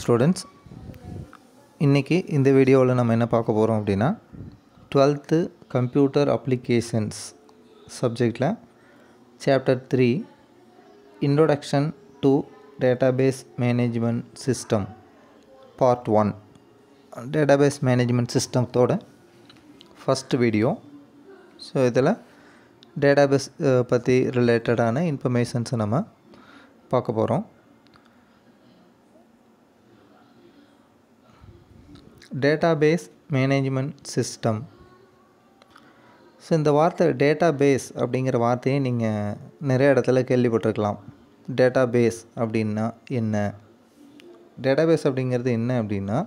students இன்றைக்கி இந்த வீடியோவில் நம்ம என்ன பார்க்க போகிறோம் அப்படின்னா டுவெல்த்து கம்ப்யூட்டர் அப்ளிகேஷன்ஸ் சப்ஜெக்டில் chapter three introduction to database management system part one database management சிஸ்டத்தோட ஃபஸ்ட் வீடியோ ஸோ இதில் டேட்டாபேஸ் பற்றி ரிலேட்டடான இன்ஃபர்மேஷன்ஸை நம்ம பார்க்க போகிறோம் டேட்டாபேஸ் மேனேஜ்மெண்ட் சிஸ்டம் ஸோ இந்த வார்த்தை டேட்டாபேஸ் அப்படிங்கிற வார்த்தையை நீங்கள் நிறைய இடத்துல கேள்விப்பட்டிருக்கலாம் டேட்டாபேஸ் அப்படின்னா என்ன டேட்டாபேஸ் அப்படிங்கிறது என்ன அப்படின்னா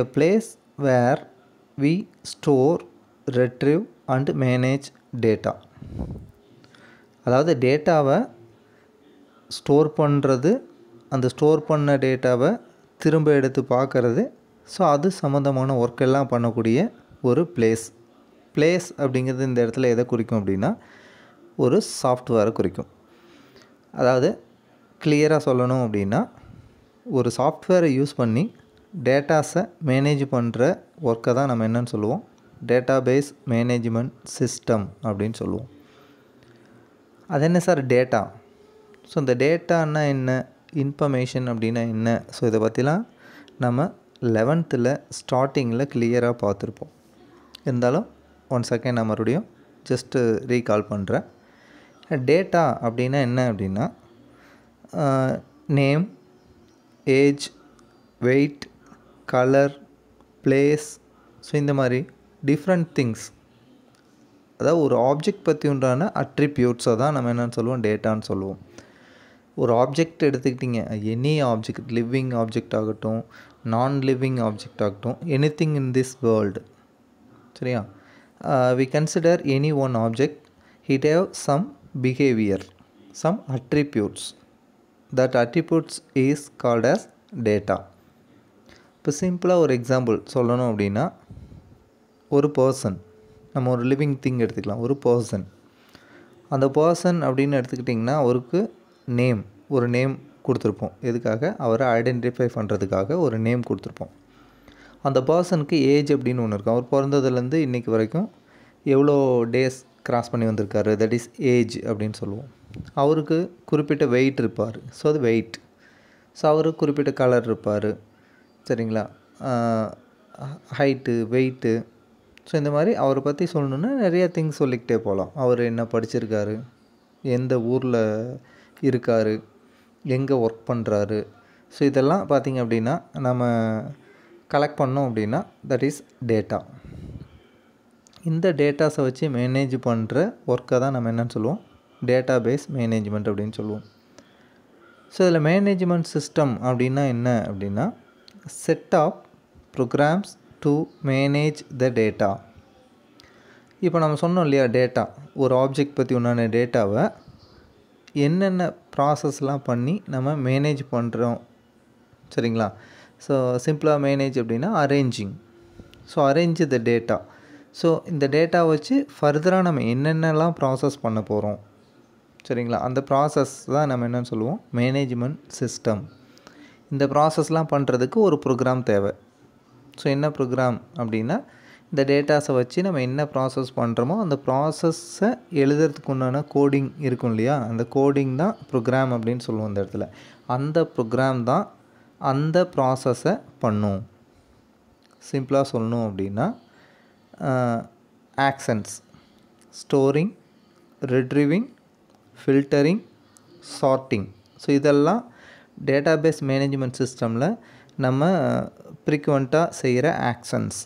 a place where we store retrieve and manage data அதாவது டேட்டாவை ஸ்டோர் பண்ணுறது அந்த ஸ்டோர் பண்ண டேட்டாவை திரும்ப எடுத்து பார்க்குறது ஸோ அது சம்மந்தமான ஒர்க்கெல்லாம் பண்ணக்கூடிய ஒரு பிளேஸ் பிளேஸ் அப்படிங்கிறது இந்த இடத்துல எதை குறிக்கும் அப்படின்னா ஒரு சாஃப்ட்வேரை குறிக்கும் அதாவது கிளியராக சொல்லணும் அப்படின்னா ஒரு சாஃப்ட்வேரை யூஸ் பண்ணி டேட்டாஸை மேனேஜ் பண்ணுற ஒர்க்கை தான் நம்ம என்னன்னு சொல்லுவோம் டேட்டா பேஸ் மேனேஜ்மெண்ட் சிஸ்டம் அப்படின்னு சொல்லுவோம் அது என்ன சார் டேட்டா ஸோ இந்த டேட்டான்னா என்ன இன்ஃபர்மேஷன் அப்படின்னா என்ன ஸோ இதை பற்றிலாம் நம்ம லெவன்த்தில் ஸ்டார்டிங்கில் கிளியராக பார்த்துருப்போம் இருந்தாலும் ஒன் செகண்ட் நான் மறுபடியும் ஜஸ்ட்டு ரீகால் பண்ணுறேன் டேட்டா அப்படின்னா என்ன அப்படின்னா name age weight colour place so இந்த மாதிரி டிஃப்ரெண்ட் திங்ஸ் அதாவது ஒரு ஆப்ஜெக்ட் பற்றி உண்டான அட்ரிபியூட்ஸை தான் நம்ம என்னென்னு சொல்லுவோம் டேட்டான்னு சொல்லுவோம் ஒரு ஆப்ஜெக்ட் எடுத்துக்கிட்டிங்க எனி ஆப்ஜெக்ட் லிவிங் ஆப்ஜெக்ட் ஆகட்டும் நான் லிவிங் ஆப்ஜெக்ட் ஆகட்டும் any thing in this world சரியா we consider any one object it have some behaviour some attributes that attributes is called as data இப்போ சிம்பிளாக ஒரு எக்ஸாம்பிள் சொல்லணும் அப்படின்னா ஒரு பர்சன் நம்ம ஒரு லிவிங் திங் எடுத்துக்கலாம் ஒரு பர்சன் அந்த பர்சன் அப்படின்னு எடுத்துக்கிட்டிங்கன்னா அவருக்கு நேம் ஒரு நேம் கொடுத்துருப்போம் எதுக்காக அவரை ஐடென்டிஃபை பண்ணுறதுக்காக ஒரு நேம் கொடுத்துருப்போம் அந்த பர்சனுக்கு ஏஜ் அப்படின்னு ஒன்று இருக்கும் அவர் பிறந்ததுலேருந்து இன்றைக்கி வரைக்கும் எவ்வளோ டேஸ் கிராஸ் பண்ணி வந்திருக்காரு தட் இஸ் ஏஜ் அப்படின்னு சொல்லுவோம் அவருக்கு குறிப்பிட்ட வெயிட் இருப்பார் ஸோ அது வெயிட் ஸோ அவர் குறிப்பிட்ட கலர் இருப்பார் சரிங்களா ஹைட்டு வெயிட்டு ஸோ இந்த மாதிரி அவரை பற்றி சொல்லணுன்னா நிறையா திங்ஸ் சொல்லிக்கிட்டே போகலாம் அவர் என்ன படிச்சிருக்காரு எந்த ஊரில் இருக்கார் எங்கே ஒர்க் பண்ணுறாரு ஸோ இதெல்லாம் பார்த்திங்க அப்படின்னா நம்ம கலெக்ட் பண்ணோம் அப்படின்னா தட் இஸ் டேட்டா இந்த டேட்டாஸை வச்சு மேனேஜ் பண்ணுற ஒர்க்கை தான் நம்ம என்னென்னு சொல்லுவோம் டேட்டா பேஸ் மேனேஜ்மெண்ட் அப்படின்னு சொல்லுவோம் ஸோ இதில் மேனேஜ்மெண்ட் சிஸ்டம் அப்படின்னா என்ன அப்படின்னா set of programs to manage the data இப்போ நம்ம சொன்னோம் இல்லையா டேட்டா ஒரு ஆப்ஜெக்ட் பற்றி உண்டான டேட்டாவை என்னென்ன ப்ராசஸ்லாம் பண்ணி நம்ம மேனேஜ் பண்ணுறோம் சரிங்களா ஸோ சிம்பிளாக மேனேஜ் அப்படின்னா arranging so arrange the data so இந்த டேட்டா வச்சு ஃபர்தராக நம்ம என்னென்னலாம் ப்ராசஸ் பண்ண போகிறோம் சரிங்களா அந்த ப்ராசஸ் தான் நம்ம என்னென்னு சொல்லுவோம் மேனேஜ்மெண்ட் சிஸ்டம் இந்த ப்ராசஸ்லாம் பண்ணுறதுக்கு ஒரு ப்ரோக்ராம் தேவை ஸோ என்ன ப்ரோக்ராம் அப்படின்னா இந்த டேட்டாஸை வச்சு நம்ம என்ன ப்ராசஸ் பண்ணுறோமோ அந்த ப்ராசஸ்ஸை எழுதுறதுக்கு உண்டான கோடிங் இருக்கும் இல்லையா அந்த கோடிங் தான் ப்ரோக்ராம் அப்படின்னு சொல்லுவோம் அந்த இடத்துல அந்த ப்ரோக்ராம் தான் அந்த ப்ராசஸை பண்ணும் சிம்பிளாக சொல்லணும் அப்படின்னா actions storing retrieving filtering sorting so இதெல்லாம் டேட்டாபேஸ் மேனேஜ்மெண்ட் சிஸ்டமில் நம்ம ஃப்ரீக்குவெண்ட்டாக செய்கிற ஆக்ஷன்ஸ்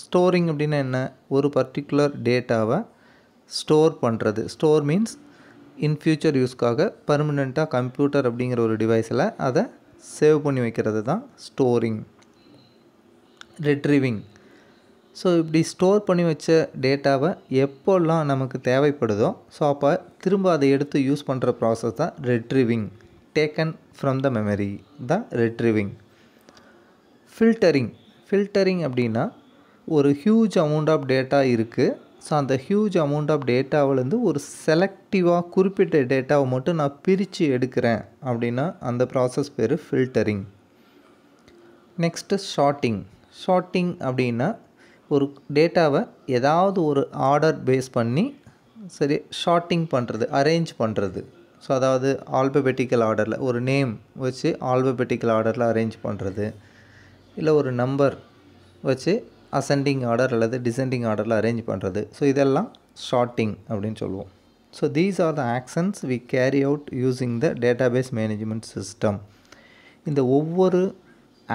ஸ்டோரிங் அப்படின்னா என்ன ஒரு பர்டிகுலர் டேட்டாவை ஸ்டோர் பண்ணுறது ஸ்டோர் மீன்ஸ் இன் ஃப்யூச்சர் யூஸ்க்காக பர்மனெண்ட்டாக கம்ப்யூட்டர் அப்படிங்கிற ஒரு டிவைஸில் அதை சேவ் பண்ணி வைக்கிறது தான் ஸ்டோரிங் ரெட்ரீவிங் ஸோ இப்படி ஸ்டோர் பண்ணி வச்ச டேட்டாவை எப்போல்லாம் நமக்கு தேவைப்படுதோ ஸோ அப்போ திரும்ப அதை எடுத்து யூஸ் பண்ணுற ப்ராசஸ் தான் retrieving taken from the memory தான் ரெட்ரீவிங் ஃபில்டரிங் ஃபில்டரிங் அப்படின்னா ஒரு ஹியூஜ் அமௌண்ட் ஆஃப் டேட்டா இருக்குது ஸோ அந்த ஹியூஜ் அமௌண்ட் ஆஃப் டேட்டாவிலேருந்து ஒரு செலக்டிவாக குறிப்பிட்ட டேட்டாவை மட்டும் நான் பிரித்து எடுக்கிறேன் அப்படின்னா அந்த ப்ராசஸ் பேர் ஃபில்டரிங் நெக்ஸ்ட்டு ஷார்ட்டிங் ஷார்ட்டிங் அப்படின்னா ஒரு டேட்டாவை ஏதாவது ஒரு ஆர்டர் பேஸ் பண்ணி சரி ஷார்ட்டிங் பண்ணுறது அரேஞ்ச் பண்ணுறது ஸோ அதாவது ஆல்பபெட்டிக்கல் ஆர்டரில் ஒரு நேம் வச்சு ஆல்பபெட்டிக்கல் ஆர்டரில் அரேஞ்ச் பண்ணுறது இல்லை ஒரு நம்பர் வச்சு அசெண்டிங் ஆர்டர் அல்லது டிசெண்டிங் ஆர்டரில் அரேஞ்ச் பண்ணுறது ஸோ இதெல்லாம் ஷார்ட்டிங் அப்படின்னு சொல்லுவோம் so these are the actions we carry out using the database management system இந்த ஒவ்வொரு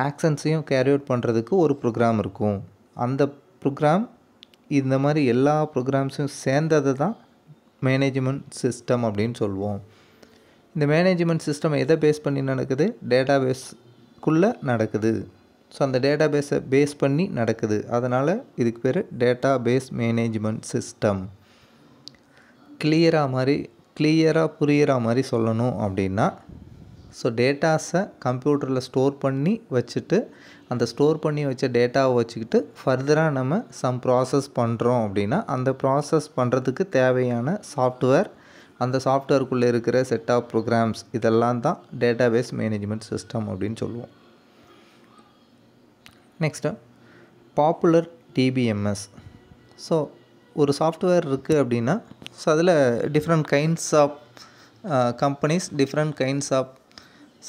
ஆக்ஷன்ஸையும் கேரி அவுட் பண்ணுறதுக்கு ஒரு ப்ரோக்ராம் இருக்கும் அந்த ப்ரோக்ராம் இந்த மாதிரி எல்லா ப்ரோக்ராம்ஸையும் சேர்ந்ததை தான் மேனேஜ்மெண்ட் சிஸ்டம் அப்படின்னு சொல்லுவோம் இந்த மேனேஜ்மெண்ட் சிஸ்டம் எதை பேஸ் பண்ணி நடக்குது டேட்டாபேஸ்க்குள்ளே நடக்குது ஸோ அந்த டேட்டா பேஸை பேஸ் பண்ணி நடக்குது அதனால் இதுக்கு பேர் டேட்டா பேஸ் மேனேஜ்மெண்ட் சிஸ்டம் கிளியராக மாதிரி கிளியராக புரிகிற மாதிரி சொல்லணும் அப்படின்னா ஸோ டேட்டாஸை கம்ப்யூட்டரில் ஸ்டோர் பண்ணி வச்சுட்டு அந்த ஸ்டோர் பண்ணி வச்ச டேட்டாவை வச்சுக்கிட்டு ஃபர்தராக நம்ம சம் ப்ராசஸ் பண்ணுறோம் அப்படின்னா அந்த ப்ராசஸ் பண்ணுறதுக்கு தேவையான சாஃப்ட்வேர் அந்த சாஃப்ட்வேருக்குள்ளே இருக்கிற செட் ஆஃப் ப்ரோக்ராம்ஸ் இதெல்லாம் தான் டேட்டாபேஸ் மேனேஜ்மெண்ட் சிஸ்டம் அப்படின்னு சொல்லுவோம் நெக்ஸ்ட்டு பாப்புலர் டிபிஎம்எஸ் ஸோ ஒரு சாஃப்ட்வேர் இருக்குது அப்படின்னா ஸோ அதில் different kinds of companies different kinds of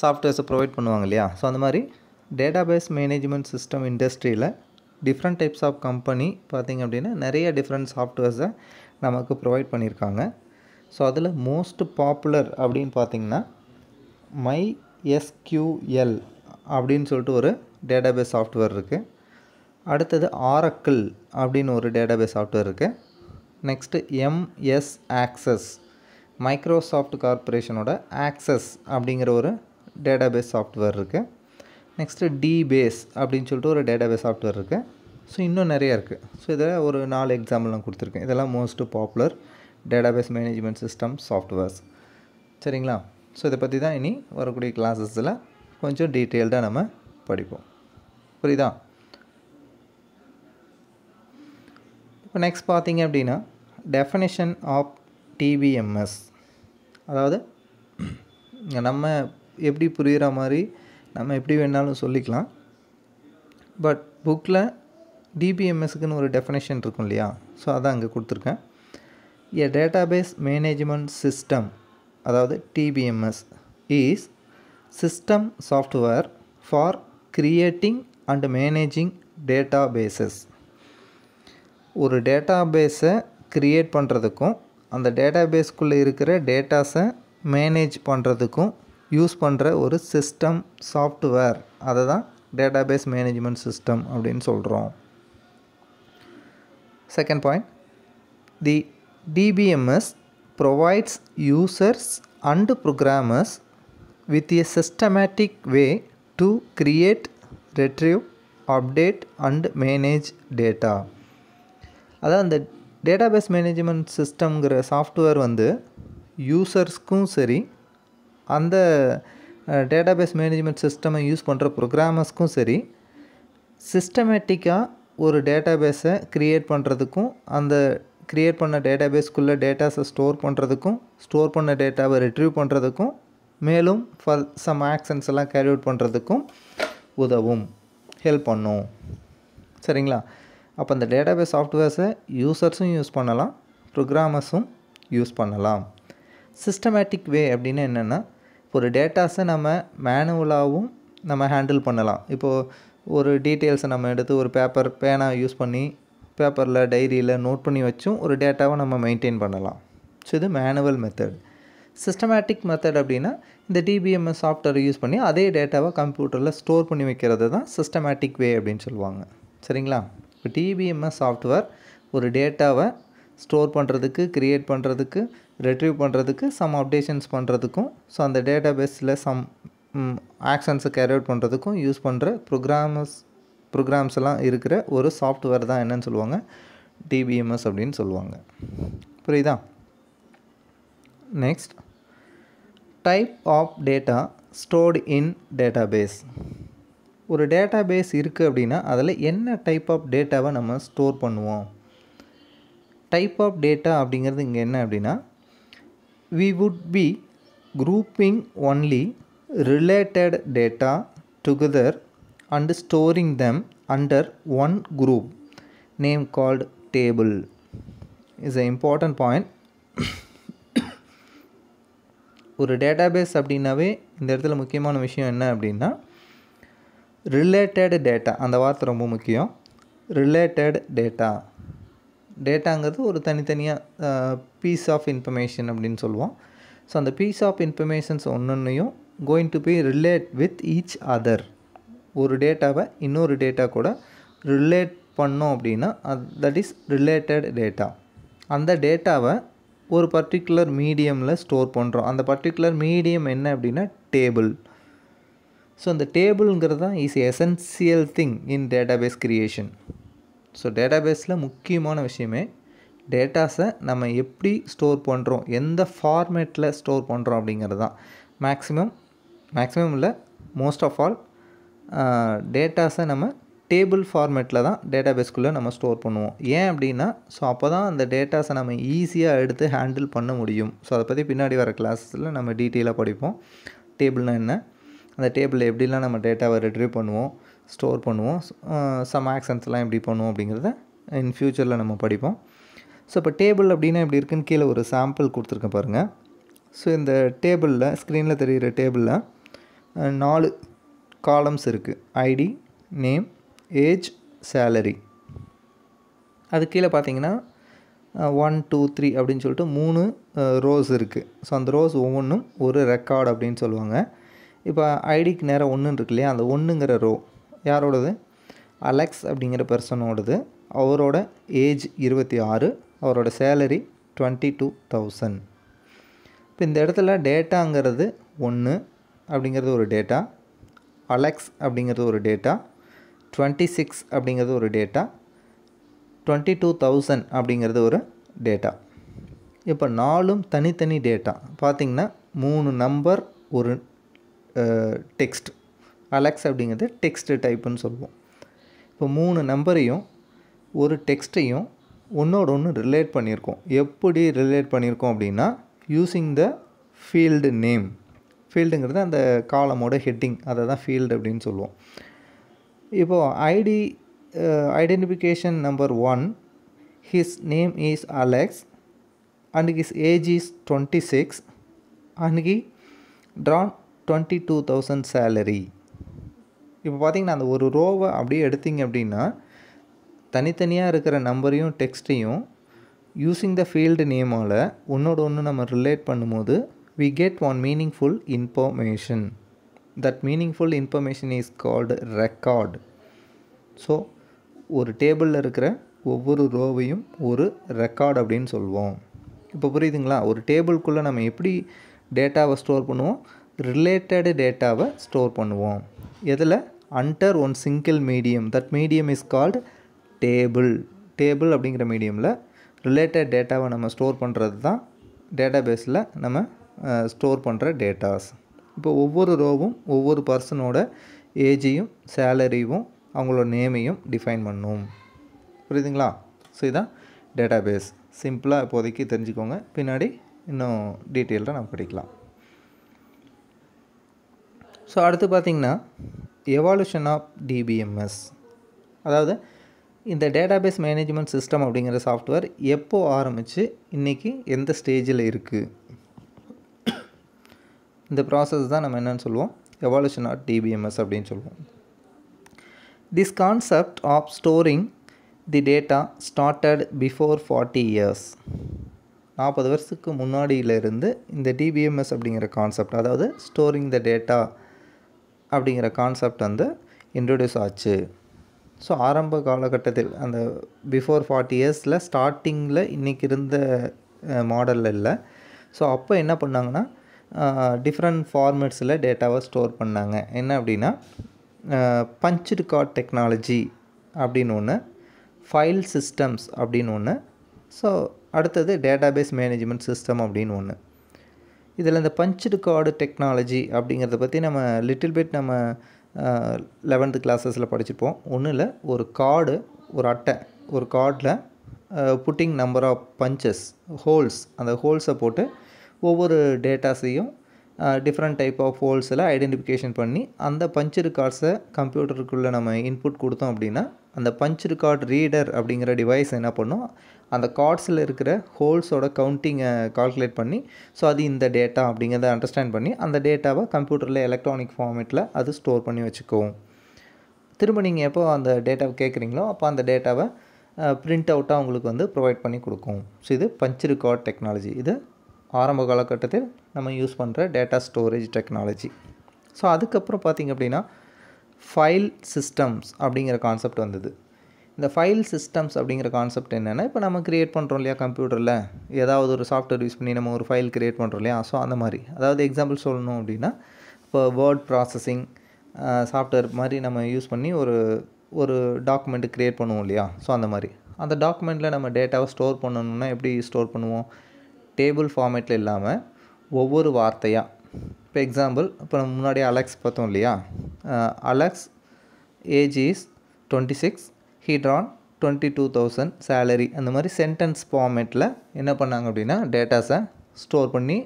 சாஃப்ட்வேர்ஸை ப்ரொவைட் பண்ணுவாங்க இல்லையா ஸோ அந்த மாதிரி பேஸ் மேனேஜ்மெண்ட் சிஸ்டம் இண்டஸ்ட்ரியில் டிஃப்ரெண்ட் டைப்ஸ் ஆஃப் கம்பெனி பார்த்திங்க அப்படின்னா நிறைய டிஃப்ரெண்ட் சாஃப்ட்வேர்ஸை நமக்கு ப்ரொவைட் பண்ணியிருக்காங்க ஸோ அதில் மோஸ்ட் பாப்புலர் அப்படின்னு பார்த்திங்கன்னா மை எஸ்கியூஎல் அப்படின்னு சொல்லிட்டு ஒரு டேட்டாபேஸ் சாஃப்ட்வேர் இருக்குது அடுத்தது ஆரக்கிள் அப்படின்னு ஒரு டேட்டாபேஸ் சாஃப்ட்வேர் இருக்குது நெக்ஸ்ட்டு எம்எஸ் ஆக்சஸ் மைக்ரோசாஃப்ட் கார்பரேஷனோட ஆக்சஸ் அப்படிங்கிற ஒரு டேட்டாபேஸ் சாஃப்ட்வேர் இருக்குது நெக்ஸ்ட்டு டிபேஸ் அப்படின்னு சொல்லிட்டு ஒரு டேட்டாபேஸ் சாஃப்ட்வேர் இருக்குது ஸோ இன்னும் நிறையா இருக்குது ஸோ இதில் ஒரு நாலு எக்ஸாம்பிள் கொடுத்துருக்கேன் இதெல்லாம் most popular database management system softwares சரிங்களா ஸோ இதை பற்றி தான் இனி வரக்கூடிய கிளாஸஸில் கொஞ்சம் டீட்டெயில்டாக நம்ம படிப்போம் புரியுதா இப்போ நெக்ஸ்ட் பார்த்தீங்க அப்படின்னா டெஃபனிஷன் ஆஃப் டிபிஎம்எஸ் அதாவது நம்ம எப்படி புரிகிற மாதிரி நம்ம எப்படி வேணாலும் சொல்லிக்கலாம் பட் புக்கில் டிபிஎம்எஸ்க்குன்னு ஒரு டெஃபனேஷன் இருக்கும் இல்லையா ஸோ அதான் அங்கே கொடுத்துருக்கேன் எ டேட்டாபேஸ் மேனேஜ்மெண்ட் சிஸ்டம் அதாவது DBMS is system software for creating and managing data bases ஒரு டேட்டா பேஸை க்ரியேட் பண்ணுறதுக்கும் அந்த டேட்டா பேஸ்க்குள்ளே இருக்கிற டேட்டாஸை மேனேஜ் பண்ணுறதுக்கும் யூஸ் பண்ணுற ஒரு சிஸ்டம் சாஃப்ட்வேர் அதை தான் டேட்டா பேஸ் மேனேஜ்மெண்ட் சிஸ்டம் அப்படின்னு சொல்கிறோம் second point the DBMS provides users and programmers with a systematic way to create retrieve update and manage data அதான் அந்த டேட்டாபேஸ் மேனேஜ்மெண்ட் சிஸ்டம்ங்கிற சாஃப்ட்வேர் வந்து யூசர்ஸ்க்கும் சரி அந்த டேட்டாபேஸ் மேனேஜ்மெண்ட் சிஸ்டமை யூஸ் பண்ணுற ப்ரோக்ராமர்ஸ்க்கும் சரி சிஸ்டமேட்டிக்காக ஒரு டேட்டாபேஸை க்ரியேட் பண்ணுறதுக்கும் அந்த க்ரியேட் பண்ண டேட்டாபேஸ்க்குள்ளே டேட்டாஸை ஸ்டோர் பண்ணுறதுக்கும் ஸ்டோர் பண்ண டேட்டாவை ரிட்ரீவ் பண்ணுறதுக்கும் மேலும் ஃபர் சம் ஆக்ஷன்ஸ் எல்லாம் கேரி அவுட் பண்ணுறதுக்கும் உதவும் ஹெல்ப் பண்ணும் சரிங்களா அப்போ அந்த டேட்டாபேஸ் சாஃப்ட்வேர்ஸை யூசர்ஸும் யூஸ் பண்ணலாம் ப்ரோக்ராமர்ஸும் யூஸ் பண்ணலாம் சிஸ்டமேட்டிக் வே அப்படின்னு என்னென்னா ஒரு டேட்டாஸை நம்ம மேனுவலாகவும் நம்ம ஹேண்டில் பண்ணலாம் இப்போது ஒரு டீட்டெயில்ஸை நம்ம எடுத்து ஒரு பேப்பர் பேனா யூஸ் பண்ணி பேப்பரில் டைரியில் நோட் பண்ணி வச்சும் ஒரு டேட்டாவை நம்ம மெயின்டைன் பண்ணலாம் ஸோ இது மேனுவல் மெத்தட் சிஸ்டமேட்டிக் மெத்தட் அப்படின்னா இந்த டிபிஎம்எஸ் சாஃப்ட்வேரை யூஸ் பண்ணி அதே டேட்டாவை கம்ப்யூட்டரில் ஸ்டோர் பண்ணி வைக்கிறது தான் சிஸ்டமேட்டிக் வே அப்படின்னு சொல்லுவாங்க சரிங்களா இப்போ டிபிஎம்எஸ் சாஃப்ட்வேர் ஒரு டேட்டாவை ஸ்டோர் பண்ணுறதுக்கு க்ரியேட் பண்ணுறதுக்கு ரெட்ரீவ் பண்ணுறதுக்கு சம் அப்டேஷன்ஸ் பண்ணுறதுக்கும் ஸோ அந்த டேட்டா பேஸில் சம் ஆக்ஷன்ஸை கேரி அவுட் பண்ணுறதுக்கும் யூஸ் பண்ணுற ப்ரோக்ராமஸ் ப்ரோக்ராம்ஸ் எல்லாம் இருக்கிற ஒரு சாஃப்ட்வேர் தான் என்னன்னு சொல்லுவாங்க டிபிஎம்எஸ் அப்படின்னு சொல்லுவாங்க புரியுதா next type of data stored in database ஒரு டேட்டாபேஸ் இருக்குது அப்படின்னா அதில் என்ன டைப் ஆஃப் டேட்டாவை நம்ம ஸ்டோர் பண்ணுவோம் டைப் ஆஃப் டேட்டா அப்படிங்கிறது இங்கே என்ன அப்படின்னா we would be grouping only related data together and storing them under one group name called table is a important point ஒரு டேட்டாபேஸ் அப்படின்னாவே இந்த இடத்துல முக்கியமான விஷயம் என்ன அப்படின்னா ரிலேட்டட் டேட்டா அந்த வார்த்தை ரொம்ப முக்கியம் ரிலேட்டட் டேட்டா டேட்டாங்கிறது ஒரு தனித்தனியாக பீஸ் ஆஃப் இன்ஃபர்மேஷன் அப்படின்னு சொல்லுவோம் ஸோ அந்த பீஸ் ஆஃப் இன்ஃபர்மேஷன்ஸ் ஒன்றொன்றையும் going to be relate with each other ஒரு டேட்டாவை இன்னொரு டேட்டா கூட ரிலேட் பண்ணோம் அப்படின்னா தட் இஸ் ரிலேட்டட் டேட்டா அந்த டேட்டாவை ஒரு பர்டிகுலர் மீடியமில் ஸ்டோர் பண்ணுறோம் அந்த பர்டிகுலர் மீடியம் என்ன அப்படின்னா டேபிள் ஸோ அந்த டேபிள்ங்கிறது தான் is essential thing in database creation so டேட்டாபேஸில் முக்கியமான விஷயமே டேட்டாஸை நம்ம எப்படி ஸ்டோர் பண்ணுறோம் எந்த ஃபார்மேட்டில் ஸ்டோர் பண்ணுறோம் அப்படிங்கிறது தான் மேக்ஸிமம் மேக்ஸிமம் இல்லை மோஸ்ட் ஆஃப் ஆல் டேட்டாஸை நம்ம டேபிள் ஃபார்மேட்டில் தான் டேட்டா பேஸ்க்குள்ளே நம்ம ஸ்டோர் பண்ணுவோம் ஏன் அப்படின்னா ஸோ அப்போ தான் அந்த டேட்டாஸை நம்ம ஈஸியாக எடுத்து ஹேண்டில் பண்ண முடியும் ஸோ அதை பற்றி பின்னாடி வர கிளாஸஸில் நம்ம டீட்டெயிலாக படிப்போம் டேபிள்னால் என்ன அந்த டேபிளில் எப்படிலாம் நம்ம டேட்டாவை ரிட்ரீவ் பண்ணுவோம் ஸ்டோர் பண்ணுவோம் சம் ஆக்ஷன்ஸ்லாம் எப்படி பண்ணுவோம் அப்படிங்கிறத இன் ஃப்யூச்சரில் நம்ம படிப்போம் ஸோ இப்போ டேபிள் அப்படின்னா எப்படி இருக்குன்னு கீழே ஒரு சாம்பிள் கொடுத்துருக்கேன் பாருங்கள் ஸோ இந்த டேபிளில் ஸ்க்ரீனில் தெரிகிற டேபிளில் நாலு காலம்ஸ் இருக்குது ஐடி நேம் ஏஜ் சேலரி அது கீழே பார்த்தீங்கன்னா ஒன் டூ த்ரீ அப்படின்னு சொல்லிட்டு மூணு ரோஸ் இருக்குது ஸோ அந்த ரோஸ் ஒவ்வொன்றும் ஒரு ரெக்கார்டு அப்படின்னு சொல்லுவாங்க இப்போ ஐடிக்கு நேராக ஒன்றுன்னு இருக்கு இல்லையா அந்த ஒன்றுங்கிற ரோ யாரோடது அலெக்ஸ் அப்படிங்கிற பர்சனோடது அவரோட ஏஜ் இருபத்தி ஆறு அவரோட சேலரி டுவெண்ட்டி டூ தௌசண்ட் இப்போ இந்த இடத்துல டேட்டாங்கிறது ஒன்று அப்படிங்கிறது ஒரு டேட்டா அலெக்ஸ் அப்படிங்கிறது ஒரு டேட்டா டுவெண்ட்டி சிக்ஸ் அப்படிங்கிறது ஒரு டேட்டா டுவெண்ட்டி டூ தௌசண்ட் அப்படிங்கிறது ஒரு டேட்டா இப்போ நாலும் தனித்தனி டேட்டா பார்த்திங்கன்னா மூணு நம்பர் ஒரு டெக்ஸ்ட் அலெக்ஸ் அப்படிங்கிறது டெக்ஸ்ட் டைப்புன்னு சொல்லுவோம் இப்போ மூணு நம்பரையும் ஒரு டெக்ஸ்ட்டையும் ஒன்றோட ஒன்று ரிலேட் பண்ணியிருக்கோம் எப்படி ரிலேட் பண்ணியிருக்கோம் அப்படின்னா யூஸிங் த ஃபீல்டு நேம் ஃபீல்டுங்கிறது அந்த காலமோட ஹெட்டிங் அதை தான் ஃபீல்டு அப்படின்னு சொல்லுவோம் இப்போது ID identification number one his name is Alex and his age is twenty six and he drawn twenty two thousand salary இப்போ பார்த்தீங்கன்னா அந்த ஒரு ரோவை அப்படியே எடுத்தீங்க அப்படின்னா தனித்தனியாக இருக்கிற நம்பரையும் டெக்ஸ்ட்டையும் யூஸிங் த ஃபீல்டு நேமால் ஒன்றோட ஒன்று நம்ம ரிலேட் பண்ணும்போது we get one meaningful information that meaningful information is called record so ஒரு டேபிளில் இருக்கிற ஒவ்வொரு ரோவையும் ஒரு ரெக்கார்டு அப்படின்னு சொல்லுவோம் இப்போ புரியுதுங்களா ஒரு டேபிள்குள்ளே நம்ம எப்படி டேட்டாவை ஸ்டோர் பண்ணுவோம் ரிலேட்டடு டேட்டாவை ஸ்டோர் பண்ணுவோம் எதில் under one single medium that medium is called table table அப்படிங்கிற மீடியமில் ரிலேட்டட் டேட்டாவை நம்ம ஸ்டோர் பண்ணுறது தான் டேட்டா பேஸில் நம்ம ஸ்டோர் பண்ணுற டேட்டாஸ் இப்போ ஒவ்வொரு ரோவும் ஒவ்வொரு பர்சனோட ஏஜையும் சேலரியும் அவங்களோட நேமையும் டிஃபைன் பண்ணும் புரியுதுங்களா ஸோ இதான் டேட்டா பேஸ் சிம்பிளாக இப்போதைக்கு தெரிஞ்சுக்கோங்க பின்னாடி இன்னும் டீட்டெயில்டாக நம்ம படிக்கலாம் ஸோ அடுத்து பார்த்திங்கன்னா எவால்யூஷன் ஆஃப் டிபிஎம்எஸ் அதாவது இந்த டேட்டாபேஸ் மேனேஜ்மெண்ட் சிஸ்டம் அப்படிங்கிற சாஃப்ட்வேர் எப்போது ஆரம்பித்து இன்றைக்கி எந்த ஸ்டேஜில் இருக்குது இந்த ப்ராசஸ் தான் நம்ம என்னென்னு சொல்லுவோம் எவாலுஷன் ஆஃப் டிபிஎம்எஸ் அப்படின்னு சொல்லுவோம் this concept of storing the data started before forty years நாற்பது வருஷத்துக்கு முன்னாடியிலிருந்து இந்த டிபிஎம்எஸ் அப்படிங்கிற கான்செப்ட் அதாவது ஸ்டோரிங் த டேட்டா அப்படிங்கிற கான்செப்ட் வந்து இன்ட்ரொடியூஸ் ஆச்சு ஸோ ஆரம்ப காலகட்டத்தில் அந்த பிஃபோர் ஃபார்ட்டி இயர்ஸில் ஸ்டார்டிங்கில் இன்றைக்கி இருந்த மாடலில் இல்லை ஸோ அப்போ என்ன பண்ணாங்கன்னா டிஃப்ரெண்ட் ஃபார்மேட்ஸில் டேட்டாவை ஸ்டோர் பண்ணாங்க என்ன அப்படின்னா பஞ்சுடு கார்ட் டெக்னாலஜி அப்படின்னு ஒன்று ஃபைல் சிஸ்டம்ஸ் அப்படின்னு ஒன்று ஸோ அடுத்தது டேட்டாபேஸ் மேனேஜ்மெண்ட் சிஸ்டம் அப்படின்னு ஒன்று இதில் இந்த பஞ்சுடு கார்டு டெக்னாலஜி அப்படிங்கிறத பற்றி நம்ம லிட்டில் பிட் நம்ம லெவன்த்து கிளாஸஸில் படிச்சிருப்போம் ஒன்றில் ஒரு கார்டு ஒரு அட்டை ஒரு கார்டில் putting number of punches holes அந்த ஹோல்ஸை போட்டு ஒவ்வொரு டேட்டாஸையும் டிஃப்ரெண்ட் டைப் ஆஃப் ஹோல்ஸில் ஐடென்டிஃபிகேஷன் பண்ணி அந்த பஞ்ச் கார்ட்ஸை கம்ப்யூட்டருக்குள்ளே நம்ம இன்புட் கொடுத்தோம் அப்படின்னா அந்த பஞ்ச் கார்டு ரீடர் அப்படிங்கிற டிவைஸ் என்ன பண்ணும் அந்த கார்ட்ஸில் இருக்கிற ஹோல்ஸோட கவுண்டிங்கை கால்குலேட் பண்ணி ஸோ அது இந்த டேட்டா அப்படிங்கிறத அண்டர்ஸ்டாண்ட் பண்ணி அந்த டேட்டாவை கம்ப்யூட்டரில் எலக்ட்ரானிக் ஃபார்மேட்டில் அது ஸ்டோர் பண்ணி வச்சுக்குவோம் திரும்ப நீங்கள் எப்போ அந்த டேட்டாவை கேட்குறீங்களோ அப்போ அந்த டேட்டாவை பிரிண்ட் அவுட்டாக உங்களுக்கு வந்து ப்ரொவைட் பண்ணி கொடுக்கும் ஸோ இது பஞ்ச் ரிகார்ட் டெக்னாலஜி இது ஆரம்ப காலகட்டத்தில் நம்ம யூஸ் பண்ணுற டேட்டா ஸ்டோரேஜ் டெக்னாலஜி ஸோ அதுக்கப்புறம் பார்த்திங்க அப்படின்னா ஃபைல் சிஸ்டம்ஸ் அப்படிங்கிற கான்செப்ட் வந்தது இந்த ஃபைல் சிஸ்டம்ஸ் அப்படிங்கிற கான்செப்ட் என்னென்னா இப்போ நம்ம க்ரியேட் பண்ணுறோம் இல்லையா கம்ப்யூட்டரில் ஏதாவது ஒரு சாஃப்ட்வேர் யூஸ் பண்ணி நம்ம ஒரு ஃபைல் க்ரியேட் பண்ணுறோம் இல்லையா ஸோ அந்த மாதிரி அதாவது எக்ஸாம்பிள் சொல்லணும் அப்படின்னா இப்போ வேர்ட் ப்ராசஸிங் சாஃப்ட்வேர் மாதிரி நம்ம யூஸ் பண்ணி ஒரு ஒரு டாக்குமெண்ட்டு க்ரியேட் பண்ணுவோம் இல்லையா ஸோ அந்த மாதிரி அந்த டாக்குமெண்ட்டில் நம்ம டேட்டாவை ஸ்டோர் பண்ணணுன்னா எப்படி ஸ்டோர் பண்ணுவோம் டேபிள் ஃபார்மேட்டில் இல்லாமல் ஒவ்வொரு வார்த்தையாக இப்போ எக்ஸாம்பிள் இப்போ நம்ம முன்னாடி அலெக்ஸ் பார்த்தோம் இல்லையா Alex age is twenty six he drawn twenty two thousand salary அந்த மாதிரி சென்டென்ஸ் ஃபார்மேட்டில் என்ன பண்ணாங்க அப்படின்னா டேட்டாஸை ஸ்டோர் பண்ணி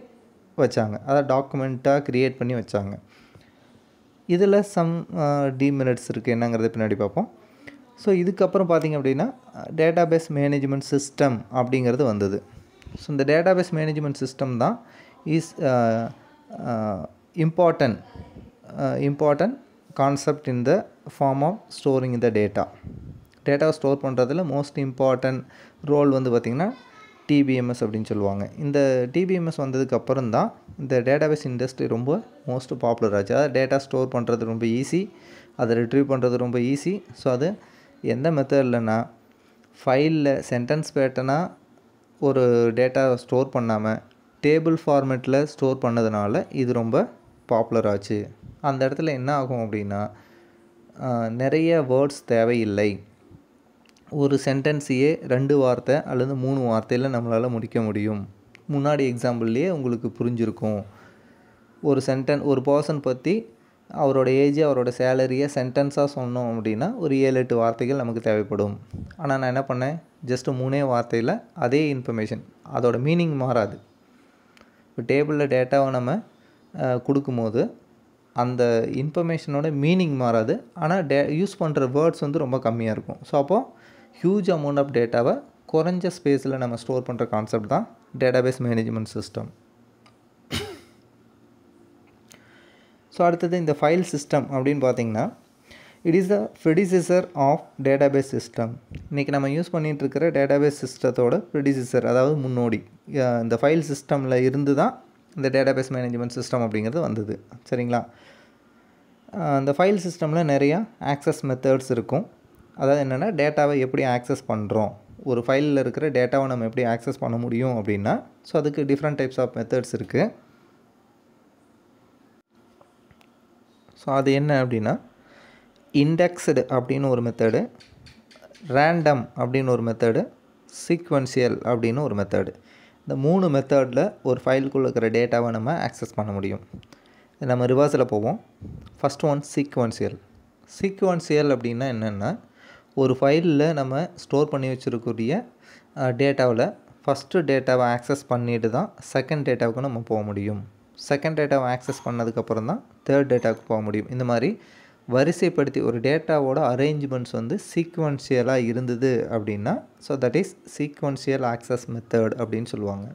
வச்சாங்க அதை டாக்குமெண்ட்டாக க்ரியேட் பண்ணி வச்சாங்க இதில் சம் டிமெரிட்ஸ் இருக்குது என்னங்கிறத பின்னாடி பார்ப்போம் ஸோ இதுக்கப்புறம் பார்த்திங்க அப்படின்னா டேட்டாபேஸ் மேனேஜ்மெண்ட் சிஸ்டம் அப்படிங்கிறது வந்தது ஸோ இந்த டேட்டாபேஸ் மேனேஜ்மெண்ட் சிஸ்டம் தான் is important important concept in the form of storing இந்த டேட்டா டேட்டாவை ஸ்டோர் பண்ணுறதுல மோஸ்ட் இம்பார்ட்டன்ட் ரோல் வந்து பார்த்திங்கன்னா டிபிஎம்எஸ் அப்படின்னு சொல்லுவாங்க இந்த டிபிஎம்எஸ் வந்ததுக்கு தான் இந்த டேட்டாபேஸ் இண்டஸ்ட்ரி ரொம்ப மோஸ்ட் பாப்புலர் ஆச்சு அதாவது டேட்டா ஸ்டோர் பண்ணுறது ரொம்ப ஈஸி அதை ரிட்ரீவ் பண்ணுறது ரொம்ப ஈஸி ஸோ அது எந்த மெத்தட் இல்லைன்னா ஃபைலில் சென்டென்ஸ் பேட்டனாக ஒரு டேட்டா ஸ்டோர் பண்ணாமல் டேபிள் ஃபார்மேட்டில் ஸ்டோர் பண்ணதுனால இது ரொம்ப பாப்புலர் ஆச்சு அந்த இடத்துல என்ன ஆகும் அப்படின்னா நிறைய வேர்ட்ஸ் தேவையில்லை ஒரு சென்டென்ஸையே ரெண்டு வார்த்தை அல்லது மூணு வார்த்தையில் நம்மளால் முடிக்க முடியும் முன்னாடி எக்ஸாம்பிள்லேயே உங்களுக்கு புரிஞ்சிருக்கும் ஒரு சென்டென் ஒரு பர்சன் பற்றி அவரோட ஏஜ் அவரோட சேலரியை சென்டென்ஸாக சொன்னோம் அப்படின்னா ஒரு ஏழு எட்டு வார்த்தைகள் நமக்கு தேவைப்படும் ஆனால் நான் என்ன பண்ணேன் ஜஸ்ட்டு மூணே வார்த்தையில் அதே இன்ஃபர்மேஷன் அதோட மீனிங் மாறாது இப்போ டேபிளில் டேட்டாவை நம்ம கொடுக்கும்போது அந்த இன்ஃபர்மேஷனோட மீனிங் மாறாது ஆனால் டே யூஸ் பண்ணுற வேர்ட்ஸ் வந்து ரொம்ப கம்மியாக இருக்கும் ஸோ அப்போது ஹியூஜ் அமௌண்ட் ஆஃப் டேட்டாவை குறைஞ்ச ஸ்பேஸில் நம்ம ஸ்டோர் பண்ணுற கான்செப்ட் தான் டேட்டாபேஸ் மேனேஜ்மெண்ட் சிஸ்டம் ஸோ அடுத்தது இந்த ஃபைல் சிஸ்டம் அப்படின்னு பார்த்தீங்கன்னா it is the predecessor of database system இன்றைக்கி நம்ம யூஸ் பண்ணிகிட்ருக்கிற டேட்டாபேஸ் சிஸ்டத்தோட ப்ரெடிசிசர் அதாவது முன்னோடி இந்த ஃபைல் சிஸ்டமில் இருந்து தான் இந்த டேட்டாபேஸ் மேனேஜ்மெண்ட் சிஸ்டம் அப்படிங்கிறது வந்தது சரிங்களா இந்த ஃபைல் சிஸ்டமில் நிறையா ஆக்சஸ் மெத்தட்ஸ் இருக்கும் அதாவது என்னென்னா டேட்டாவை எப்படி ஆக்சஸ் பண்ணுறோம் ஒரு ஃபைலில் இருக்கிற டேட்டாவை நம்ம எப்படி ஆக்சஸ் பண்ண முடியும் அப்படின்னா ஸோ அதுக்கு டிஃப்ரெண்ட் டைப்ஸ் ஆஃப் மெத்தட்ஸ் இருக்குது ஸோ அது என்ன அப்படின்னா இண்டெக்ஸ்டு அப்படின்னு ஒரு மெத்தடு ரேண்டம் அப்படின்னு ஒரு மெத்தடு சீக்வன்சியல் அப்படின்னு ஒரு மெத்தடு இந்த மூணு மெத்தடில் ஒரு ஃபைலுக்குள்ளே இருக்கிற டேட்டாவை நம்ம ஆக்சஸ் பண்ண முடியும் நம்ம ரிவர்ஸில் போவோம் ஃபஸ்ட் ஒன் சீக்வன்சியல் சீக்வன்சியல் அப்படின்னா என்னென்னா ஒரு ஃபைலில் நம்ம ஸ்டோர் பண்ணி வச்சுருக்கூடிய டேட்டாவில் ஃபஸ்ட்டு டேட்டாவை ஆக்சஸ் பண்ணிட்டு தான் செகண்ட் டேட்டாவுக்கு நம்ம போக முடியும் செகண்ட் டேட்டாவை ஆக்சஸ் பண்ணதுக்கப்புறம் தான் தேர்ட் டேட்டாவுக்கு போக முடியும் இந்த மாதிரி வரிசைப்படுத்தி ஒரு டேட்டாவோட அரேஞ்ச்மெண்ட்ஸ் வந்து சீக்வன்சியலாக இருந்தது அப்படின்னா so that is sequential access method அப்படின்னு சொல்லுவாங்க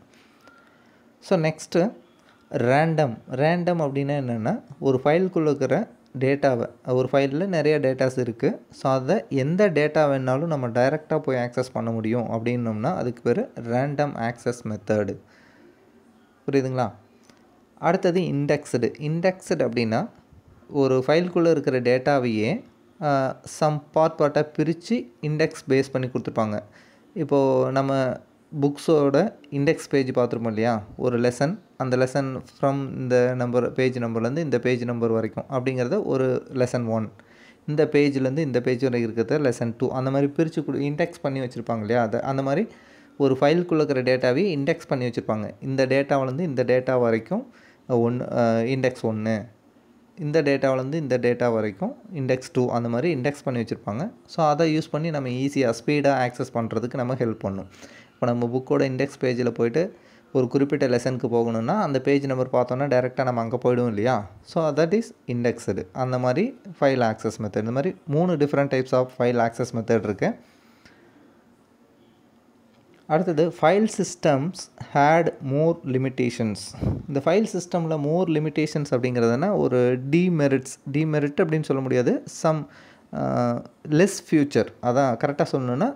ஸோ நெக்ஸ்ட்டு ரேண்டம் ரேண்டம் அப்படின்னா என்னென்னா ஒரு ஃபைலுக்குள்ளே இருக்கிற டேட்டாவை ஒரு ஃபைலில் நிறைய டேட்டாஸ் இருக்குது ஸோ அதை எந்த டேட்டா வேணாலும் நம்ம டைரெக்டாக போய் ஆக்சஸ் பண்ண முடியும் அப்படின்னோம்னா அதுக்கு பேர் ரேண்டம் ஆக்சஸ் மெத்தடு புரியுதுங்களா அடுத்தது இண்டெக்ஸ்டு இண்டெக்ஸ்டு அப்படின்னா ஒரு ஃபைல்குள்ளே இருக்கிற டேட்டாவையே சம் பார்ட் பார்ட்டாக பிரித்து இண்டெக்ஸ் பேஸ் பண்ணி கொடுத்துருப்பாங்க இப்போது நம்ம புக்ஸோட இண்டெக்ஸ் பேஜ் பார்த்துருப்போம் இல்லையா ஒரு லெசன் அந்த லெசன் ஃப்ரம் இந்த நம்பர் பேஜ் நம்பர்லேருந்து இந்த பேஜ் நம்பர் வரைக்கும் அப்படிங்கிறத ஒரு லெசன் ஒன் இந்த பேஜ்லேருந்து இந்த பேஜ் வரை இருக்கிறத லெசன் டூ அந்த மாதிரி பிரித்து கொடு இண்டெக்ஸ் பண்ணி வச்சுருப்பாங்க இல்லையா அதை அந்த மாதிரி ஒரு ஃபைலுக்குள்ளே இருக்கிற டேட்டாவே இண்டெக்ஸ் பண்ணி வச்சுருப்பாங்க இந்த டேட்டாவிலேருந்து இந்த டேட்டா வரைக்கும் ஒன்று இண்டெக்ஸ் ஒன்று இந்த டேட்டாவிலேருந்து இந்த டேட்டா வரைக்கும் இண்டெக்ஸ் டூ அந்த மாதிரி இண்டெக்ஸ் பண்ணி வச்சுருப்பாங்க ஸோ அதை யூஸ் பண்ணி நம்ம ஈஸியாக ஸ்பீடாக ஆக்சஸ் பண்ணுறதுக்கு நம்ம ஹெல்ப் பண்ணும் இப்போ நம்ம புக்கோட இண்டெக்ஸ் பேஜில் போயிட்டு ஒரு குறிப்பிட்ட லெசனுக்கு போகணுன்னா அந்த பேஜ் நம்பர் பார்த்தோன்னா டேரெக்டாக நம்ம அங்கே போய்டும் இல்லையா ஸோ தட் இஸ் இண்டெக்ஸடு அந்த மாதிரி ஃபைல் ஆக்சஸ் மெத்தட் இந்த மாதிரி மூணு different types of file access method இருக்குது அடுத்தது file systems had more limitations இந்த ஃபைல் சிஸ்டமில் மோர் லிமிட்டேஷன்ஸ் அப்படிங்கிறதுனா ஒரு டிமெரிட்ஸ் டிமெரிட் அப்படின்னு சொல்ல முடியாது சம் லெஸ் ஃப்யூச்சர் அதான் கரெக்டாக சொல்லணுன்னா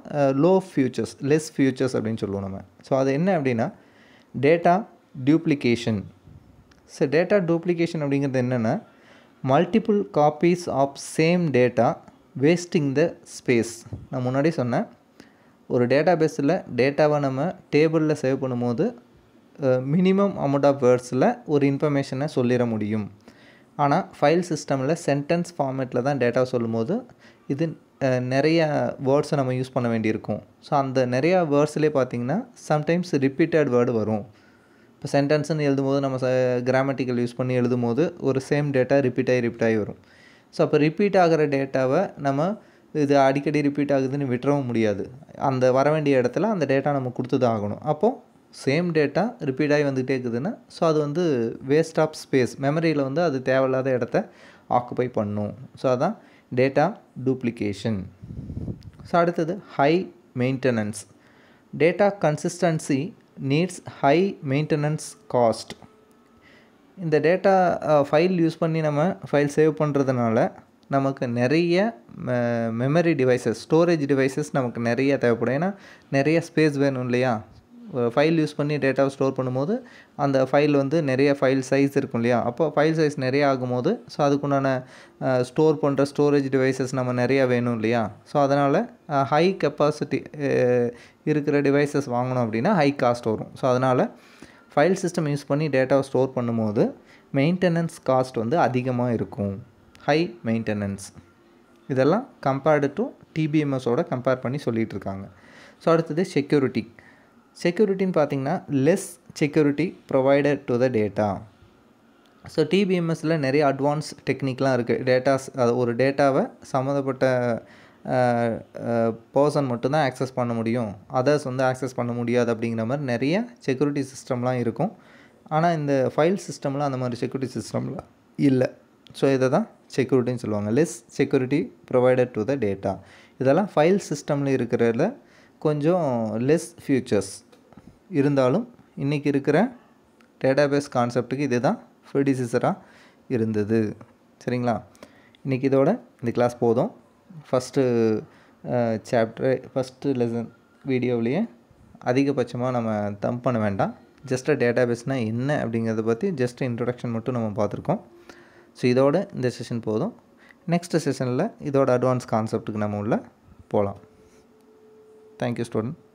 லோ ஃப்யூச்சர்ஸ் லெஸ் ஃப்யூச்சர்ஸ் அப்படின்னு சொல்லுவோம் நம்ம ஸோ அது என்ன அப்படின்னா data duplication so data duplication அப்படிங்கிறது என்னென்னா multiple copies of same data wasting the space நான் முன்னாடி சொன்னேன் ஒரு டேட்டா பேஸில் டேட்டாவை நம்ம டேபிளில் சேவ் பண்ணும்போது மினிமம் அமௌண்ட் ஆஃப் வேர்ட்ஸில் ஒரு இன்ஃபர்மேஷனை சொல்லிட முடியும் ஆனால் ஃபைல் சிஸ்டமில் சென்டென்ஸ் ஃபார்மேட்டில் தான் டேட்டா சொல்லும்போது இது நிறைய வேர்ட்ஸை நம்ம யூஸ் பண்ண வேண்டியிருக்கும் ஸோ அந்த நிறையா வேர்ட்ஸ்லேயே பார்த்திங்கன்னா சம்டைம்ஸ் ரிப்பீட்டட் வேர்டு வரும் இப்போ சென்டென்ஸ்னு எழுதும்போது நம்ம ச கிராமட்டிக்கல் யூஸ் பண்ணி எழுதும் போது ஒரு சேம் டேட்டா ரிப்பீட்டாகி ரிப்பீட்டாகி ரிப்பீட் ஆகி வரும் ஸோ அப்போ ரிப்பீட் ஆகிற டேட்டாவை நம்ம இது அடிக்கடி ரிப்பீட் ஆகுதுன்னு விட்டுறவும் முடியாது அந்த வர வேண்டிய இடத்துல அந்த டேட்டா நம்ம கொடுத்து தான் ஆகணும் அப்போது சேம் டேட்டா ரிப்பீட் ஆகி வந்துகிட்டே இருக்குதுன்னா ஸோ அது வந்து வேஸ்ட் ஆஃப் ஸ்பேஸ் மெமரியில் வந்து அது தேவையில்லாத இடத்த ஆக்குப்பை பண்ணும் ஸோ அதான் டேட்டா டூப்ளிகேஷன் ஸோ அடுத்தது high maintenance data consistency needs high maintenance cost இந்த டேட்டா ஃபைல் யூஸ் பண்ணி நம்ம ஃபைல் சேவ் பண்ணுறதுனால நமக்கு நிறைய மெமரி டிவைசஸ் ஸ்டோரேஜ் டிவைசஸ் நமக்கு நிறைய தேவைப்படும் ஏன்னா நிறைய ஸ்பேஸ் வேணும் இல்லையா ஃபைல் யூஸ் பண்ணி டேட்டாவை ஸ்டோர் பண்ணும்போது அந்த ஃபைல் வந்து நிறைய ஃபைல் சைஸ் இருக்கும் இல்லையா அப்போ ஃபைல் சைஸ் நிறைய ஆகும்போது ஸோ அதுக்குண்டான ஸ்டோர் பண்ணுற ஸ்டோரேஜ் டிவைசஸ் நம்ம நிறையா வேணும் இல்லையா ஸோ அதனால் ஹை கெப்பாசிட்டி இருக்கிற டிவைசஸ் வாங்கணும் அப்படின்னா ஹை காஸ்ட் வரும் ஸோ அதனால் ஃபைல் சிஸ்டம் யூஸ் பண்ணி டேட்டாவை ஸ்டோர் பண்ணும்போது மெயின்டெனன்ஸ் காஸ்ட் வந்து அதிகமாக இருக்கும் ஹை மெயின்டெனன்ஸ் இதெல்லாம் கம்பேர்டு டு டிபிஎம்எஸோட கம்பேர் பண்ணி சொல்லிகிட்டு இருக்காங்க ஸோ அடுத்தது செக்யூரிட்டி செக்யூரிட்டின்னு பார்த்தீங்கன்னா less security provided to the data so டிபிஎம்எஸில் நிறைய அட்வான்ஸ் டெக்னிக்லாம் இருக்குது டேட்டாஸ் அது ஒரு டேட்டாவை சம்மந்தப்பட்ட பர்சன் மட்டும்தான் ஆக்சஸ் பண்ண முடியும் அதர்ஸ் வந்து ஆக்சஸ் பண்ண முடியாது அப்படிங்கிற மாதிரி நிறைய செக்யூரிட்டி சிஸ்டம்லாம் இருக்கும் ஆனால் இந்த ஃபைல் சிஸ்டம்லாம் அந்த மாதிரி செக்யூரிட்டி சிஸ்டம்லாம் இல்லை ஸோ இதை தான் செக்யூரிட்டின்னு சொல்லுவாங்க less security provided to the data இதெல்லாம் ஃபைல் சிஸ்டமில் இருக்கிறதில் கொஞ்சம் லெஸ் ஃபியூச்சர்ஸ் இருந்தாலும் இன்றைக்கி இருக்கிற டேட்டாபேஸ் கான்செப்ட்டுக்கு இது தான் ப்ரொடியூசராக இருந்தது சரிங்களா இன்றைக்கி இதோட இந்த கிளாஸ் போதும் ஃபஸ்ட்டு சாப்டர் ஃபஸ்ட்டு லெசன் வீடியோவிலேயே அதிகபட்சமாக நம்ம தம் பண்ண வேண்டாம் ஜஸ்ட் டேட்டாபேஸ்னால் என்ன அப்படிங்கிறத பற்றி ஜஸ்ட் இன்ட்ரொடக்ஷன் மட்டும் நம்ம பார்த்துருக்கோம் ஸோ இதோட இந்த செஷன் போதும் நெக்ஸ்ட் செஷனில் இதோட அட்வான்ஸ் கான்செப்ட்டுக்கு நம்ம உள்ள போகலாம் தேங்க்யூ ஸ்டூடெண்ட்